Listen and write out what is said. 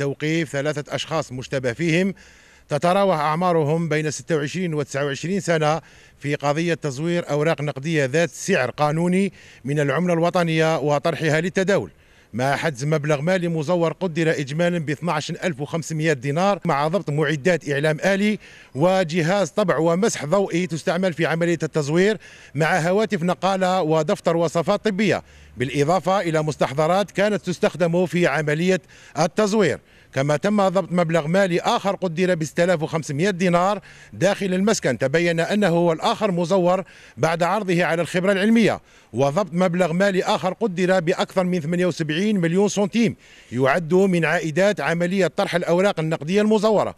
توقيف ثلاثة أشخاص مشتبه فيهم تتراوح أعمارهم بين 26 و 29 سنة في قضية تزوير أوراق نقدية ذات سعر قانوني من العملة الوطنية وطرحها للتداول مع حجز مبلغ مالي مزور قدر إجمالا ب 12500 دينار مع ضبط معدات إعلام آلي وجهاز طبع ومسح ضوئي تستعمل في عملية التزوير مع هواتف نقالة ودفتر وصفات طبية بالإضافة إلى مستحضرات كانت تستخدم في عملية التزوير كما تم ضبط مبلغ مالي آخر قدر ب 6500 دينار داخل المسكن تبين أنه هو الآخر مزور بعد عرضه على الخبرة العلمية وضبط مبلغ مالي آخر قدر بأكثر من 78 70 مليون سنتيم يعد من عائدات عملية طرح الأوراق النقدية المزورة